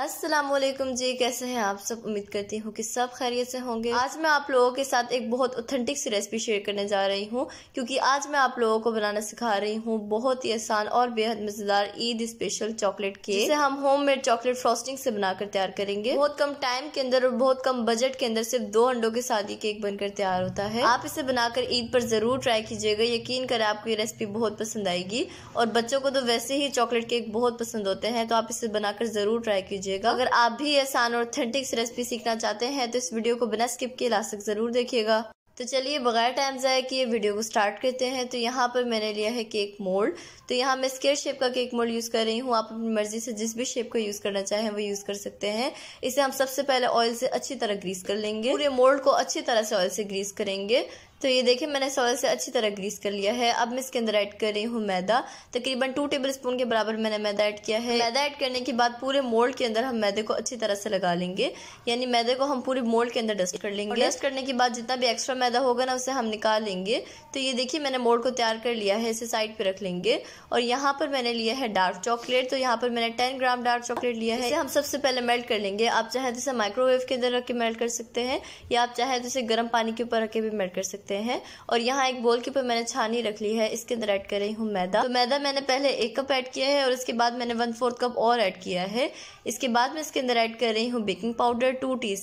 अस्सलाम वालेकुम जी कैसे हैं आप सब उम्मीद करती हूँ कि सब खैरियत से होंगे आज मैं आप लोगों के साथ एक बहुत ऑथेंटिक सी रेसिपी शेयर करने जा रही हूँ क्योंकि आज मैं आप लोगों को बनाना सिखा रही हूँ बहुत ही आसान और बेहद मज़ेदार ईद स्पेशल चॉकलेट केक जिसे हम मेड चॉकलेट फ्रॉस्टिंग से बनाकर तैयार करेंगे बहुत कम टाइम के अंदर और बहुत कम बजट के अंदर सिर्फ दो अंडों के साथ ही केक बनकर तैयार होता है आप इसे बनाकर ईद पर ज़रूर ट्राई कीजिएगा यकीन कर आपको ये रेसिपी बहुत पसंद आएगी और बच्चों को तो वैसे ही चॉकलेट केक बहुत पसंद होते हैं तो आप इसे बनाकर ज़रूर ट्राई कीजिए कीजिएगा अगर आप भी आसान और ऑथेंटिक रेसिपी सीखना चाहते हैं तो इस वीडियो को बिना स्किप के लास्ट तक जरूर देखिएगा तो चलिए बगैर टाइम जाए कि ये वीडियो को स्टार्ट करते हैं तो यहाँ पर मैंने लिया है केक मोल्ड तो यहाँ मैं स्केयर शेप का केक मोल्ड यूज़ कर रही हूँ आप अपनी मर्जी से जिस भी शेप का यूज़ करना चाहें वो यूज़ कर सकते हैं इसे हम सबसे पहले ऑयल से अच्छी तरह ग्रीस कर लेंगे पूरे मोल्ड को अच्छी तरह से ऑयल से ग्रीस करेंगे तो ये देखिए मैंने सॉयल से अच्छी तरह ग्रीस कर लिया है अब मैं इसके अंदर ऐड कर रही हूँ मैदा तकरीबन टू टेबल स्पून के बराबर मैंने मैदा ऐड किया है मैदा ऐड करने के बाद पूरे मोल्ड के अंदर हम मैदे को अच्छी तरह से लगा लेंगे यानी मैदे को हम पूरे मोल्ड के अंदर डस्ट कर लेंगे डस्ट करने के बाद जितना भी एक्स्ट्रा मैदा होगा ना उसे हम निकाल लेंगे तो ये देखिए मैंने मोल्ड को तैयार कर लिया है इसे साइड पर रख लेंगे और यहाँ पर मैंने लिया है डार्क चॉकलेट तो यहाँ पर मैंने टेन ग्राम डार्क चॉकलेट लिया है हम सबसे पहले मेल्ट कर लेंगे आप चाहे तो इसे माइक्रोवेव के अंदर रख के मेल्ट कर सकते हैं या आप चाहे तो इसे गर्म पानी के ऊपर रख के भी मेल्ट कर सकते हैं सकते हैं और यहाँ एक बोल के ऊपर मैंने छानी रख ली है इसके अंदर ऐड कर रही हूँ मैदा तो मैदा मैंने पहले एक कप ऐड किया है और इसके बाद मैंने वन फोर्थ कप और ऐड किया है इसके बाद मैं इसके अंदर ऐड कर रही हूँ बेकिंग पाउडर टू टी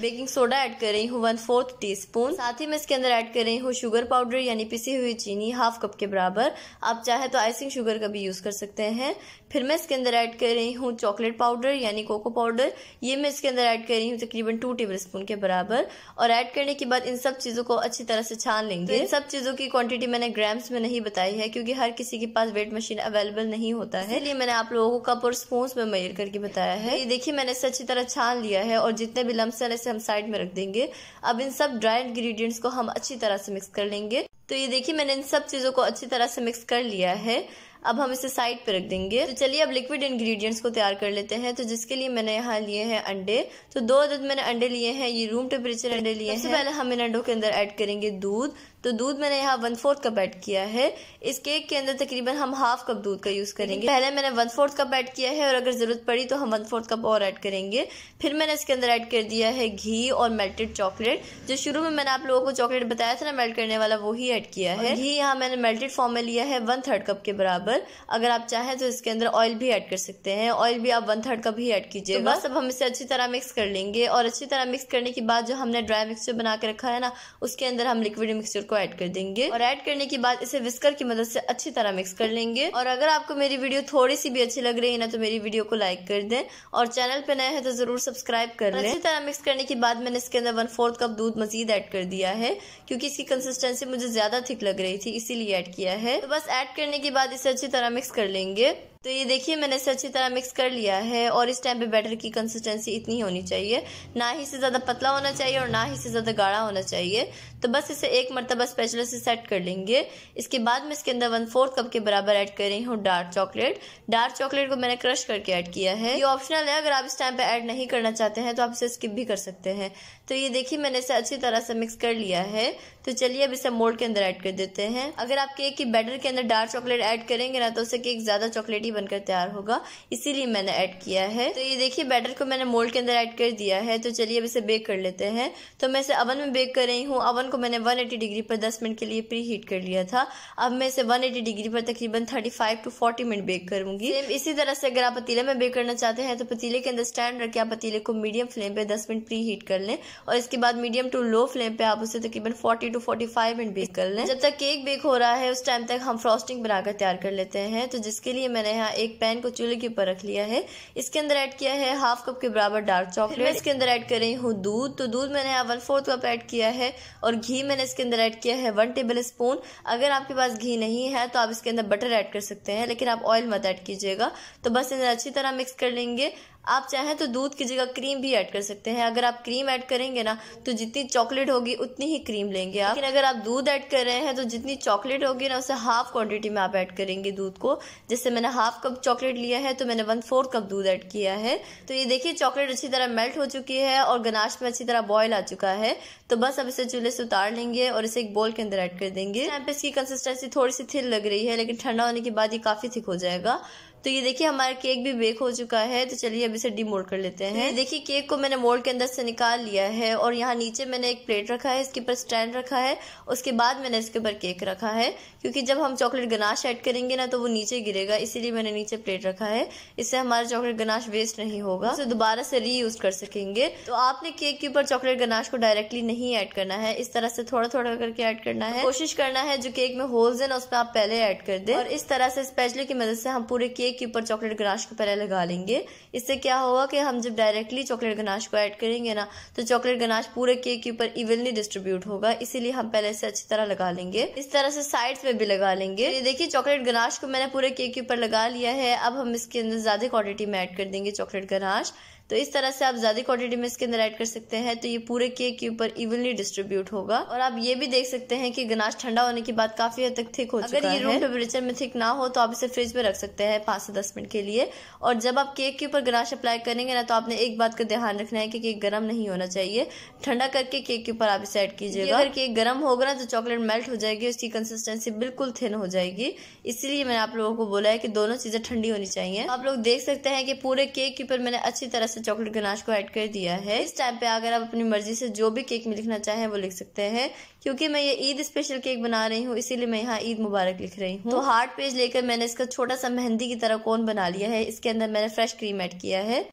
बेकिंग सोडा एड कर रही हूँ वन फोर्थ टी साथ ही मैं इसके अंदर एड कर रही हूँ शुगर पाउडर यानी पिसी हुई चीनी हाफ कप के बराबर आप चाहे तो आइसिंग शुगर का भी यूज़ कर सकते हैं फिर मैं इसके अंदर ऐड कर रही हूँ चॉकलेट पाउडर यानी कोको पाउडर ये मैं इसके अंदर ऐड कर रही हूँ तकरीबन टू टेबल स्पून के बराबर और ऐड करने के बाद इन सब चीज़ों को अच्छी तरह से छान लेंगे तो इन सब चीज़ों की क्वांटिटी मैंने ग्राम्स में नहीं बताई है क्योंकि हर किसी के पास वेट मशीन अवेलेबल नहीं होता है इसलिए मैंने आप लोगों को कप और स्पून में मयर करके बताया है ये देखिए मैंने इसे अच्छी तरह छान लिया है और जितने भी लम्स हैं इसे हम साइड में रख देंगे अब इन सब ड्राई इंग्रीडियंट्स को हम अच्छी तरह से मिक्स कर लेंगे तो ये देखिए मैंने इन सब चीज़ों को अच्छी तरह से मिक्स कर लिया है अब हम इसे साइड पर रख देंगे तो चलिए अब लिक्विड इंग्रेडिएंट्स को तैयार कर लेते हैं तो जिसके लिए मैंने यहाँ लिए हैं अंडे तो दो अदद मैंने अंडे लिए हैं ये रूम टेम्परेचर अंडे लिए हैं सबसे पहले हम इन अंडों के अंदर ऐड करेंगे दूध तो दूध मैंने यहाँ वन फोर्थ कप ऐड किया है इस केक के अंदर तकरीबन हम हाफ कप दूध का यूज़ करेंगे पहले मैंने वन फोर्थ कप ऐड किया है और अगर ज़रूरत पड़ी तो हम वन फोर्थ कप और ऐड करेंगे फिर मैंने इसके अंदर ऐड कर दिया है घी और मेल्टेड चॉकलेट जो शुरू में मैंने आप लोगों को चॉकलेट बताया था ना मेल्ट करने वाला वही ऐड किया है घी यहाँ मैंने मेल्टेड फॉर्म में लिया है वन थर्ड कप के बराबर अगर आप चाहें तो इसके अंदर ऑयल भी ऐड कर सकते हैं ऑयल भी आप वन थर्ड कप ही ऐड कीजिए तो बस अब हम इसे अच्छी तरह मिक्स कर लेंगे और अच्छी तरह मिक्स करने के बाद जो हमने ड्राई मिक्सचर बना के रखा है ना उसके अंदर हम लिक्विड मिक्सचर को ऐड कर देंगे और ऐड करने के बाद इसे विस्कर की मदद से अच्छी तरह मिक्स कर लेंगे और अगर आपको मेरी वीडियो थोड़ी सी भी अच्छी लग रही है ना तो मेरी वीडियो को लाइक कर दें और चैनल पे नया है तो जरूर सब्सक्राइब कर लें अच्छी तरह मिक्स करने के बाद मैंने इसके अंदर वन फोर्थ कप दूध मजीद ऐड कर दिया है क्योंकि इसकी कंसिस्टेंसी मुझे ज्यादा थिक लग रही थी इसीलिए ऐड किया है तो बस ऐड करने के बाद इसे अच्छी तरह मिक्स कर लेंगे तो ये देखिए मैंने इसे अच्छी तरह मिक्स कर लिया है और इस टाइम पे बैटर की कंसिस्टेंसी इतनी होनी चाहिए ना ही से ज़्यादा पतला होना चाहिए और ना ही से ज़्यादा गाढ़ा होना चाहिए तो बस इसे एक मरतबा स्पेशल से सेट कर लेंगे इसके बाद मैं इसके अंदर वन फोर्थ कप के बराबर ऐड कर रही हूँ डार्क चॉकलेट डार्क चॉकलेट को मैंने क्रश करके ऐड किया है ये ऑप्शनल है अगर आप इस टाइम पे ऐड नहीं करना चाहते हैं तो आप इसे स्किप भी कर सकते हैं तो ये देखिए मैंने इसे अच्छी तरह से मिक्स कर लिया है तो चलिए अब इसे मोल्ड के अंदर ऐड कर देते हैं अगर आप केक की बैटर के अंदर डार्क चॉकलेट ऐड करेंगे ना तो उसे केक ज़्यादा चॉकलेटी बनकर तैयार होगा इसीलिए मैंने ऐड किया है तो ये देखिए बैटर को मैंने मोल्ड के अंदर ऐड कर दिया है तो चलिए अब इसे बेक कर लेते हैं तो मैं इसे अवन में बेक कर रही हूँ अवन को मैंने वन डिग्री पर दस मिनट के लिए प्री हीट कर लिया था अब मैं इसे वन डिग्री पर तकरीबन thirty to forty minute bake करूंगी इसी तरह से अगर आप पतीले में बेक करना चाहते हैं तो पतीले के अंदर स्टैंड रखे आप पतीले को मीडियम फ्लेम पर दस मिनट प्री हीट कर लें और इसके बाद मीडियम टू लो फ्लेम पे आप उसे तकरीबन 40 टू 45 मिनट बेक कर लें जब तक केक बेक हो रहा है उस टाइम तक हम फ्रॉस्टिंग बनाकर तैयार कर लेते हैं तो जिसके लिए मैंने यहाँ एक पैन को चूल्हे के ऊपर रख लिया है इसके अंदर एड किया है हाफ कप के बराबर डार्क चॉकलेट इसके अंदर एड कर रही हूँ दूध तो दूध मैंने यहाँ वन फोर्थ कप एड किया है और घी मैंने इसके अंदर एड किया है वन टेबल स्पून अगर आपके पास घी नहीं है तो आप इसके अंदर बटर एड कर सकते हैं लेकिन आप ऑयल मत एड कीजिएगा तो बस इन्हें अच्छी तरह मिक्स कर लेंगे आप चाहें तो दूध की जगह क्रीम भी ऐड कर सकते हैं अगर आप क्रीम ऐड करेंगे ना तो जितनी चॉकलेट होगी उतनी ही क्रीम लेंगे आप लेकिन अगर आप दूध ऐड कर रहे हैं तो जितनी चॉकलेट होगी ना उसे हाफ क्वांटिटी में आप ऐड करेंगे दूध को जैसे मैंने हाफ कप चॉकलेट लिया है तो मैंने वन फोर्थ कप दूध ऐड किया है तो ये देखिए चॉकलेट अच्छी तरह मेल्ट हो चुकी है और गनाश में अच्छी तरह बॉयल आ चुका है तो बस अब इसे चूल्हे से उतार लेंगे और इसे एक बोल के अंदर ऐड कर देंगे यहाँ पे इसकी कंसिस्टेंसी थोड़ी सी थिल लग रही है लेकिन ठंडा होने के बाद ये काफी थिक हो जाएगा तो ये देखिए हमारा केक भी बेक हो चुका है तो चलिए अब इसे डीमोल्ड कर लेते हैं हम्म। देखिए केक को मैंने मोल्ड के अंदर से निकाल लिया है और यहाँ नीचे मैंने एक प्लेट रखा है इसके ऊपर स्टैंड रखा है उसके बाद मैंने इसके ऊपर केक रखा है क्योंकि जब हम चॉकलेट गनाश ऐड करेंगे ना तो वो नीचे गिरेगा इसीलिए मैंने नीचे प्लेट रखा है इससे हमारा चॉकलेट गनाश वेस्ट नहीं होगा इसे दोबारा से री कर सकेंगे तो आपने केक के ऊपर चॉकलेट गनाश को डायरेक्टली नहीं ऐड करना है इस तरह से थोड़ा थोड़ा करके ऐड करना है कोशिश करना है जो केक में होल्स है ना उसमें आप पहले ऐड कर दे और इस तरह से स्पेशली की मदद से हम पूरे केक केक के ऊपर चॉकलेट गनाश को पहले लगा लेंगे इससे क्या होगा कि हम जब डायरेक्टली चॉकलेट गनाश को ऐड करेंगे ना तो चॉकलेट गनाश पूरे केक के ऊपर इवनली डिस्ट्रीब्यूट होगा इसीलिए हम पहले से अच्छी तरह लगा लेंगे इस तरह से साइड में भी लगा लेंगे ये देखिए चॉकलेट गनाश को मैंने पूरे केक के ऊपर लगा लिया है अब हम इसके अंदर ज्यादा क्वान्टिटी में ऐड कर देंगे चॉकलेट गनाश तो इस तरह से आप ज़्यादा क्वांटिटी में इसके अंदर ऐड कर सकते हैं तो ये पूरे केक के ऊपर इवनली डिस्ट्रीब्यूट होगा और आप ये भी देख सकते हैं कि गनाश ठंडा होने के बाद काफी हद तक थिक हो अगर ये रूम टेम्परेचर में थिक ना हो तो आप इसे फ्रिज में रख सकते हैं पांच से दस मिनट के लिए और जब आप केक के ऊपर गनाश अप्लाई करेंगे ना तो आपने एक बात का ध्यान रखना है कि केक गर्म नहीं होना चाहिए ठंडा करके केक के ऊपर आप इसे ऐड कीजिएगा अगर केक गर्म होगा ना तो चॉकलेट मेल्ट हो जाएगी उसकी कंसिस्टेंसी बिल्कुल थिन हो जाएगी इसीलिए मैंने आप लोगों को बोला है कि दोनों चीजें ठंडी होनी चाहिए आप लोग देख सकते हैं कि पूरे केक के ऊपर मैंने अच्छी तरह से से चॉकलेट गनाश को ऐड कर दिया है इस टाइम पे अगर आप अपनी मर्जी से जो भी केक में लिखना चाहें वो लिख सकते हैं क्योंकि मैं ये ईद स्पेशल केक बना रही हूँ इसीलिए मैं यहाँ ईद मुबारक लिख रही हूँ तो हार्ड पेज लेकर मैंने इसका छोटा सा मेहंदी की तरह कौन बना लिया है इसके अंदर मैंने फ्रेश क्रीम ऐड किया है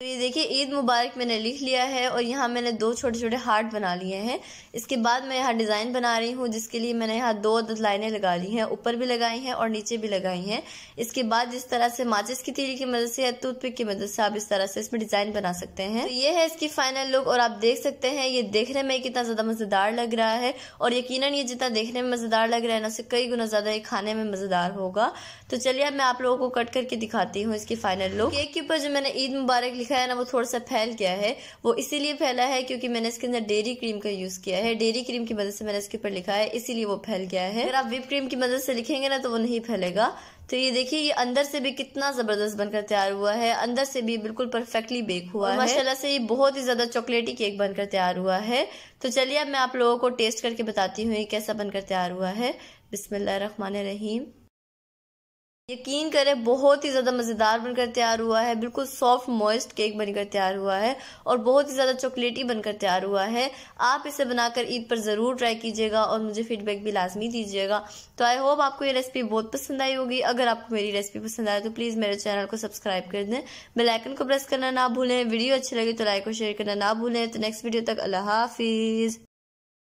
तो ये देखिए ईद मुबारक मैंने लिख लिया है और यहाँ मैंने दो छोटे छोटे हार्ट बना लिए हैं इसके बाद मैं यहाँ डिज़ाइन बना रही हूँ जिसके लिए मैंने यहाँ दो अदद लाइनें लगा ली हैं ऊपर भी लगाई हैं और नीचे भी लगाई हैं इसके बाद जिस तरह से माचिस की तीरी की मदद से या पिक की मदद से आप इस तरह से इसमें डिज़ाइन बना सकते हैं तो ये है इसकी फाइनल लुक और आप देख सकते हैं ये देखने में कितना ज़्यादा मज़ेदार लग रहा है और यकीन ये जितना देखने में मज़ेदार लग रहा है ना उससे कई गुना ज़्यादा ये खाने में मज़ेदार होगा तो चलिए अब मैं आप लोगों को कट करके दिखाती हूँ इसकी फाइनल लुक केक के ऊपर जो मैंने ईद मुबारक लिखा है ना वो थोड़ा सा फैल गया है वो इसीलिए फैला है क्योंकि मैंने इसके अंदर डेयरी क्रीम का यूज़ किया है डेयरी क्रीम की मदद से मैंने इसके ऊपर लिखा है इसीलिए वो फैल गया है अगर आप विप क्रीम की मदद से लिखेंगे ना तो वो नहीं फैलेगा तो ये देखिए ये अंदर से भी कितना जबरदस्त बनकर तैयार हुआ है अंदर से भी बिल्कुल परफेक्टली बेक हुआ है माशाल्लाह से ये बहुत ही ज्यादा चॉकलेटी केक बनकर तैयार हुआ है तो चलिए अब मैं आप लोगों को टेस्ट करके बताती हूँ ये कैसा बनकर तैयार हुआ है बिस्मिल्लाह रहीम यकीन करें बहुत ही ज़्यादा मज़ेदार बनकर तैयार हुआ है बिल्कुल सॉफ्ट मॉइस्ट केक बनकर तैयार हुआ है और बहुत ही ज़्यादा चॉकलेटी बनकर तैयार हुआ है आप इसे बनाकर ईद पर ज़रूर ट्राई कीजिएगा और मुझे फीडबैक भी लाजमी दीजिएगा तो आई होप आपको ये रेसिपी बहुत पसंद आई होगी अगर आपको मेरी रेसिपी पसंद आए तो प्लीज़ मेरे चैनल को सब्सक्राइब कर दें बेलाइकन को प्रेस करना ना भूलें वीडियो अच्छी लगी तो लाइक और शेयर करना ना भूलें तो नेक्स्ट वीडियो तक अल्लाह हाफिज़